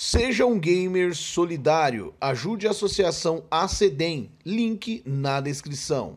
Seja um gamer solidário. Ajude a associação ACDEM. Link na descrição.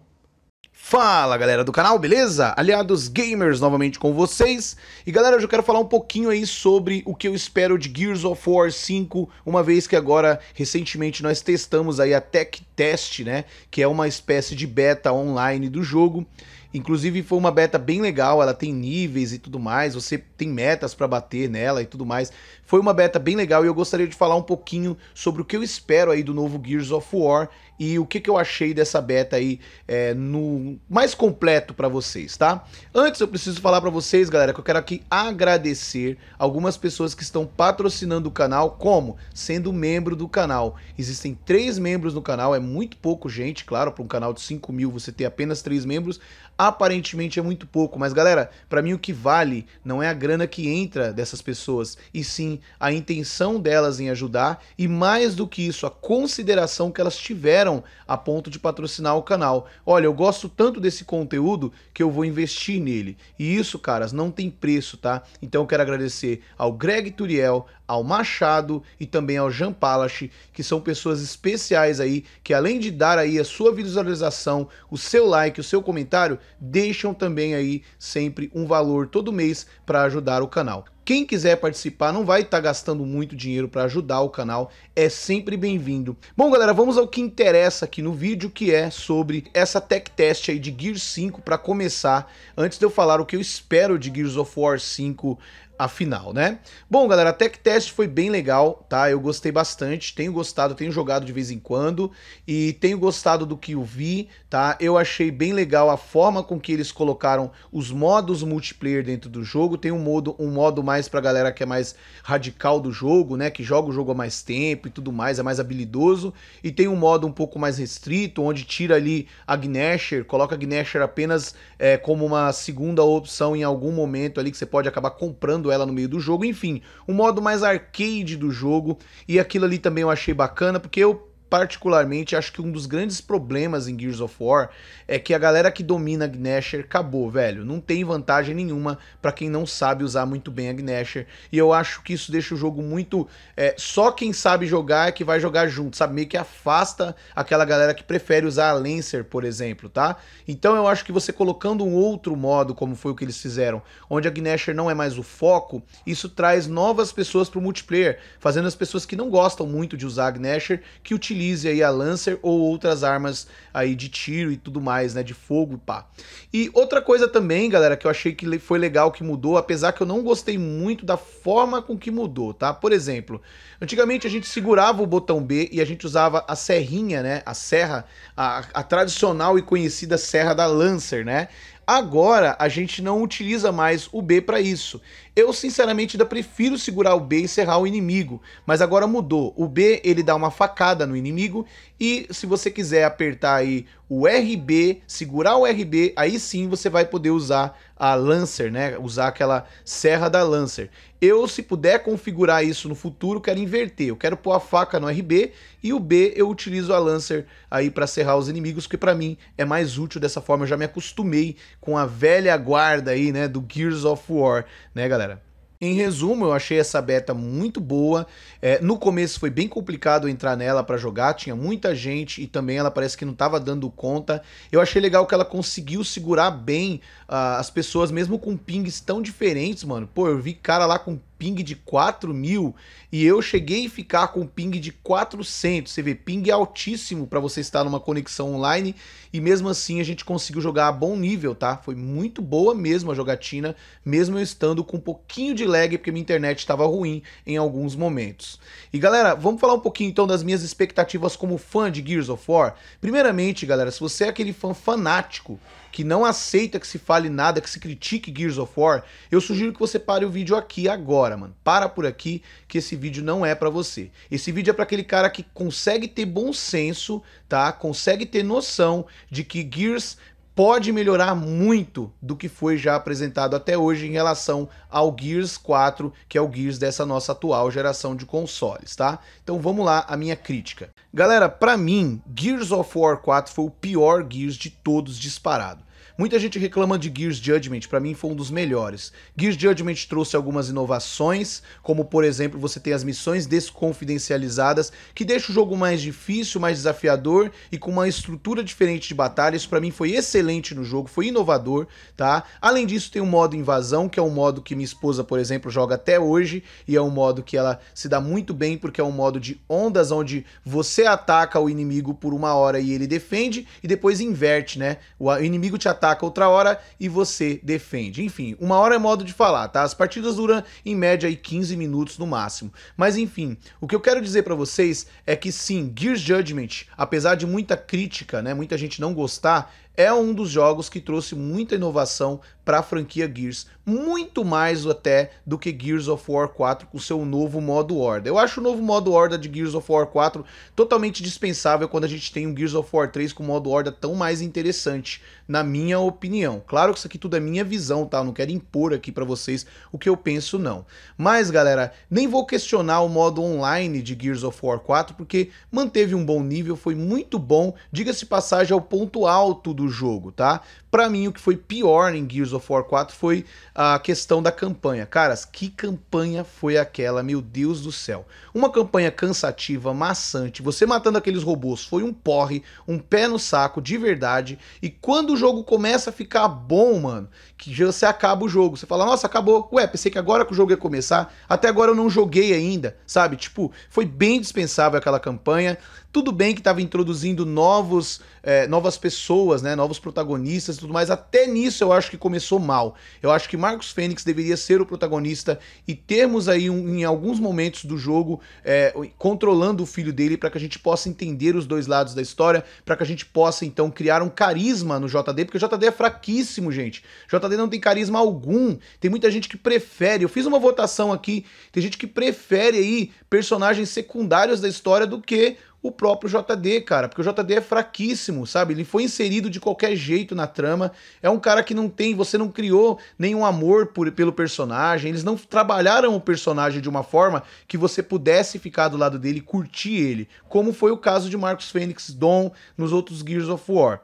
Fala galera do canal, beleza? Aliados Gamers novamente com vocês. E galera, hoje eu quero falar um pouquinho aí sobre o que eu espero de Gears of War 5, uma vez que agora recentemente nós testamos aí a Tech Test, né? Que é uma espécie de beta online do jogo. Inclusive foi uma beta bem legal, ela tem níveis e tudo mais, você tem metas para bater nela e tudo mais. Foi uma beta bem legal e eu gostaria de falar um pouquinho sobre o que eu espero aí do novo Gears of War e o que, que eu achei dessa beta aí é, no mais completo para vocês, tá? Antes eu preciso falar para vocês, galera, que eu quero aqui agradecer algumas pessoas que estão patrocinando o canal, como sendo membro do canal. Existem três membros no canal, é muito pouco gente, claro, para um canal de 5 mil você ter apenas três membros, aparentemente é muito pouco, mas galera, para mim o que vale não é a grana que entra dessas pessoas, e sim a intenção delas em ajudar e mais do que isso, a consideração que elas tiveram a ponto de patrocinar o canal. Olha, eu gosto tanto desse conteúdo que eu vou investir nele. E isso, caras, não tem preço, tá? Então eu quero agradecer ao Greg Turiel, ao Machado e também ao Jean Palach, que são pessoas especiais aí, que além de dar aí a sua visualização, o seu like, o seu comentário, deixam também aí sempre um valor todo mês para ajudar o canal. Quem quiser participar, não vai estar tá gastando muito dinheiro para ajudar o canal, é sempre bem-vindo. Bom, galera, vamos ao que interessa aqui no vídeo, que é sobre essa tech test aí de Gear 5 para começar. Antes de eu falar o que eu espero de Gears of War 5 afinal, né? Bom, galera, a Tech Test foi bem legal, tá? Eu gostei bastante, tenho gostado, tenho jogado de vez em quando e tenho gostado do que eu vi, tá? Eu achei bem legal a forma com que eles colocaram os modos multiplayer dentro do jogo. Tem um modo, um modo mais pra galera que é mais radical do jogo, né? Que joga o jogo há mais tempo e tudo mais, é mais habilidoso. E tem um modo um pouco mais restrito, onde tira ali a Gnasher, coloca a Gnasher apenas é, como uma segunda opção em algum momento ali que você pode acabar comprando ela no meio do jogo, enfim, um modo mais arcade do jogo, e aquilo ali também eu achei bacana, porque eu particularmente acho que um dos grandes problemas em Gears of War é que a galera que domina a Gnasher acabou, velho. Não tem vantagem nenhuma para quem não sabe usar muito bem a Gnasher. E eu acho que isso deixa o jogo muito. É, só quem sabe jogar é que vai jogar junto, sabe? Meio que afasta aquela galera que prefere usar a Lancer, por exemplo, tá? Então eu acho que você colocando um outro modo, como foi o que eles fizeram, onde a Gnasher não é mais o foco, isso traz novas pessoas pro multiplayer, fazendo as pessoas que não gostam muito de usar a Gnasher que utilizam utilize aí a Lancer ou outras armas aí de tiro e tudo mais, né, de fogo e pá. E outra coisa também, galera, que eu achei que foi legal que mudou, apesar que eu não gostei muito da forma com que mudou, tá? Por exemplo, antigamente a gente segurava o botão B e a gente usava a serrinha, né, a serra, a, a tradicional e conhecida serra da Lancer, né? Agora a gente não utiliza mais o B para isso. Eu, sinceramente, ainda prefiro segurar o B e serrar o inimigo, mas agora mudou. O B, ele dá uma facada no inimigo e se você quiser apertar aí o RB, segurar o RB, aí sim você vai poder usar a Lancer, né? Usar aquela serra da Lancer. Eu, se puder configurar isso no futuro, quero inverter. Eu quero pôr a faca no RB e o B eu utilizo a Lancer aí para serrar os inimigos, que para mim é mais útil dessa forma. Eu já me acostumei com a velha guarda aí, né? Do Gears of War, né, galera? Em resumo, eu achei essa beta muito boa. É, no começo foi bem complicado entrar nela para jogar, tinha muita gente e também ela parece que não estava dando conta. Eu achei legal que ela conseguiu segurar bem uh, as pessoas, mesmo com pings tão diferentes, mano. Pô, eu vi cara lá com ping de 4 mil e eu cheguei a ficar com ping de 400. Você vê, ping é altíssimo para você estar numa conexão online e mesmo assim a gente conseguiu jogar a bom nível, tá? Foi muito boa mesmo a jogatina, mesmo eu estando com um pouquinho de lag porque minha internet estava ruim em alguns momentos. E galera, vamos falar um pouquinho então das minhas expectativas como fã de Gears of War. Primeiramente, galera, se você é aquele fã fanático que não aceita que se fale nada, que se critique Gears of War, eu sugiro que você pare o vídeo aqui agora agora, mano. Para por aqui que esse vídeo não é para você. Esse vídeo é para aquele cara que consegue ter bom senso, tá? Consegue ter noção de que Gears pode melhorar muito do que foi já apresentado até hoje em relação ao Gears 4, que é o Gears dessa nossa atual geração de consoles, tá? Então vamos lá a minha crítica. Galera, para mim, Gears of War 4 foi o pior Gears de todos disparado. Muita gente reclama de Gears Judgment, para mim foi um dos melhores. Gears Judgment trouxe algumas inovações, como por exemplo, você tem as missões desconfidencializadas, que deixa o jogo mais difícil, mais desafiador e com uma estrutura diferente de batalha. Isso para mim foi excelente no jogo, foi inovador, tá? Além disso, tem o modo invasão, que é um modo que minha esposa, por exemplo, joga até hoje e é um modo que ela se dá muito bem porque é um modo de ondas onde você ataca o inimigo por uma hora e ele defende e depois inverte, né? O inimigo te ataca ataca outra hora e você defende. Enfim, uma hora é modo de falar, tá? As partidas duram em média aí 15 minutos no máximo. Mas enfim, o que eu quero dizer para vocês é que sim, Gears Judgment, apesar de muita crítica, né, muita gente não gostar, é um dos jogos que trouxe muita inovação para a franquia Gears, muito mais até do que Gears of War 4 com seu novo modo Horda. Eu acho o novo modo Horda de Gears of War 4 totalmente dispensável quando a gente tem um Gears of War 3 com modo Horda tão mais interessante, na minha opinião. Claro que isso aqui tudo é minha visão, tá? Eu não quero impor aqui para vocês o que eu penso não. Mas, galera, nem vou questionar o modo online de Gears of War 4 porque manteve um bom nível, foi muito bom. Diga-se passagem ao ponto alto do jogo, tá? Para mim o que foi pior em Gears of War 4 foi a questão da campanha. Caras, que campanha foi aquela, meu Deus do céu? Uma campanha cansativa, maçante, você matando aqueles robôs foi um porre, um pé no saco, de verdade. E quando o jogo começa a ficar bom, mano, que você acaba o jogo. Você fala, nossa, acabou. Ué, pensei que agora que o jogo ia começar. Até agora eu não joguei ainda, sabe? Tipo, foi bem dispensável aquela campanha. Tudo bem que estava introduzindo novos, é, novas pessoas, né, novos protagonistas e tudo mais. Até nisso eu acho que começou mal. Eu acho que Marcos Fênix deveria ser o protagonista e termos aí um, em alguns momentos do jogo é, controlando o filho dele para que a gente possa entender os dois lados da história, para que a gente possa então criar um carisma no JD, porque o JD é fraquíssimo, gente. JD não tem carisma algum. Tem muita gente que prefere. Eu fiz uma votação aqui. Tem gente que prefere aí personagens secundários da história do que o próprio JD, cara, porque o JD é fraquíssimo, sabe? Ele foi inserido de qualquer jeito na trama. É um cara que não tem, você não criou nenhum amor por, pelo personagem, eles não trabalharam o personagem de uma forma que você pudesse ficar do lado dele e curtir ele, como foi o caso de Marcos Fênix Dom nos outros Gears of War.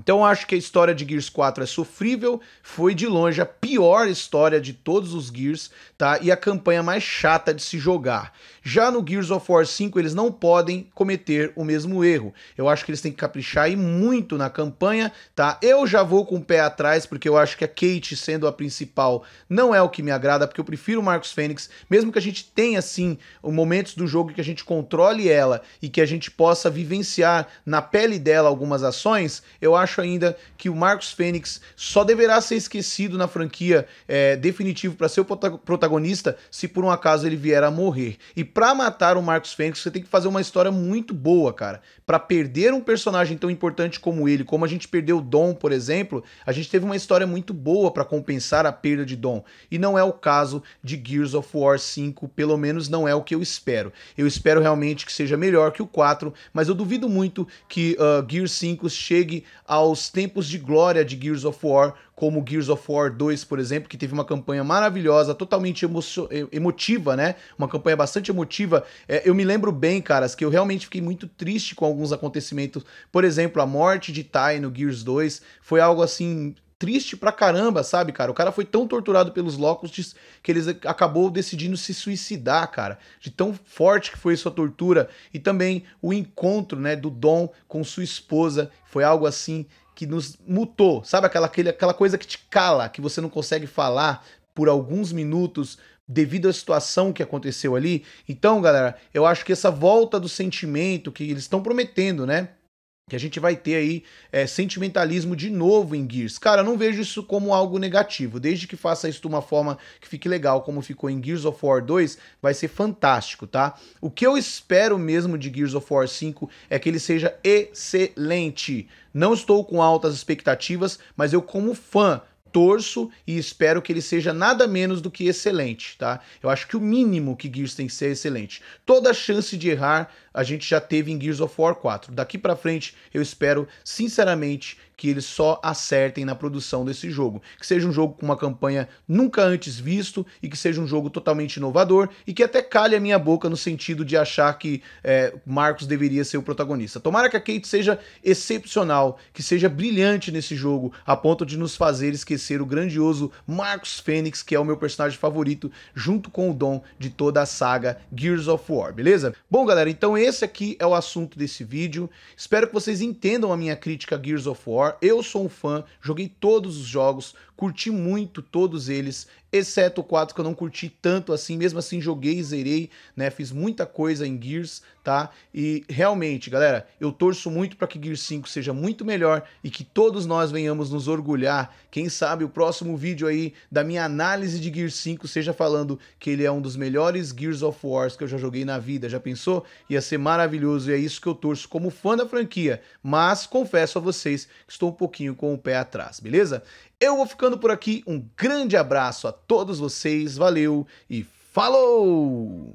Então eu acho que a história de Gears 4 é sofrível, foi de longe a pior história de todos os Gears, tá? E a campanha mais chata de se jogar. Já no Gears of War 5 eles não podem cometer o mesmo erro. Eu acho que eles têm que caprichar e muito na campanha, tá? Eu já vou com o pé atrás porque eu acho que a Kate sendo a principal não é o que me agrada, porque eu prefiro o Marcos Fênix, mesmo que a gente tenha assim momentos do jogo que a gente controle ela e que a gente possa vivenciar na pele dela algumas ações, eu acho ainda que o Marcos Fênix só deverá ser esquecido na franquia é, definitivo para ser o protagonista se por um acaso ele vier a morrer. E para matar o Marcos Fênix, você tem que fazer uma história muito boa, cara. Para perder um personagem tão importante como ele, como a gente perdeu o Dom, por exemplo, a gente teve uma história muito boa para compensar a perda de Dom. E não é o caso de Gears of War 5, pelo menos não é o que eu espero. Eu espero realmente que seja melhor que o 4, mas eu duvido muito que uh, Gears 5 chegue aos tempos de glória de Gears of War, como Gears of War 2, por exemplo, que teve uma campanha maravilhosa, totalmente emotiva, né? Uma campanha bastante emotiva. É, eu me lembro bem, caras, que eu realmente fiquei muito triste com alguns acontecimentos. Por exemplo, a morte de Tai no Gears 2 foi algo assim triste pra caramba, sabe, cara? O cara foi tão torturado pelos Locusts que ele acabou decidindo se suicidar, cara. De tão forte que foi sua tortura. E também o encontro, né, do Dom com sua esposa. Foi algo assim que nos mutou, sabe? Aquela, aquele, aquela coisa que te cala, que você não consegue falar por alguns minutos devido à situação que aconteceu ali. Então, galera, eu acho que essa volta do sentimento que eles estão prometendo, né? que a gente vai ter aí é, sentimentalismo de novo em Gears. Cara, não vejo isso como algo negativo. Desde que faça isso de uma forma que fique legal, como ficou em Gears of War 2, vai ser fantástico, tá? O que eu espero mesmo de Gears of War 5 é que ele seja excelente. Não estou com altas expectativas, mas eu como fã torço e espero que ele seja nada menos do que excelente, tá? Eu acho que o mínimo que Gears tem que ser é excelente. Toda chance de errar a gente já teve em Gears of War 4. Daqui para frente, eu espero sinceramente que eles só acertem na produção desse jogo, que seja um jogo com uma campanha nunca antes visto e que seja um jogo totalmente inovador e que até calhe a minha boca no sentido de achar que é, Marcos deveria ser o protagonista. Tomara que a Kate seja excepcional, que seja brilhante nesse jogo, a ponto de nos fazer esquecer o grandioso Marcos Fênix, que é o meu personagem favorito, junto com o Dom de toda a saga Gears of War, beleza? Bom, galera, então esse aqui é o assunto desse vídeo. Espero que vocês entendam a minha crítica a Gears of War. Eu sou um fã, joguei todos os jogos, curti muito todos eles, exceto o 4 que eu não curti tanto assim, mesmo assim joguei e zerei, né? Fiz muita coisa em Gears, tá? E realmente, galera, eu torço muito para que Gears 5 seja muito melhor e que todos nós venhamos nos orgulhar. Quem sabe o próximo vídeo aí da minha análise de Gears 5 seja falando que ele é um dos melhores Gears of Wars que eu já joguei na vida. Já pensou? Ia ser maravilhoso e é isso que eu torço como fã da franquia, mas confesso a vocês que estou um pouquinho com o pé atrás, beleza? Eu vou ficando por aqui. Um grande abraço a todos vocês. Valeu e falou!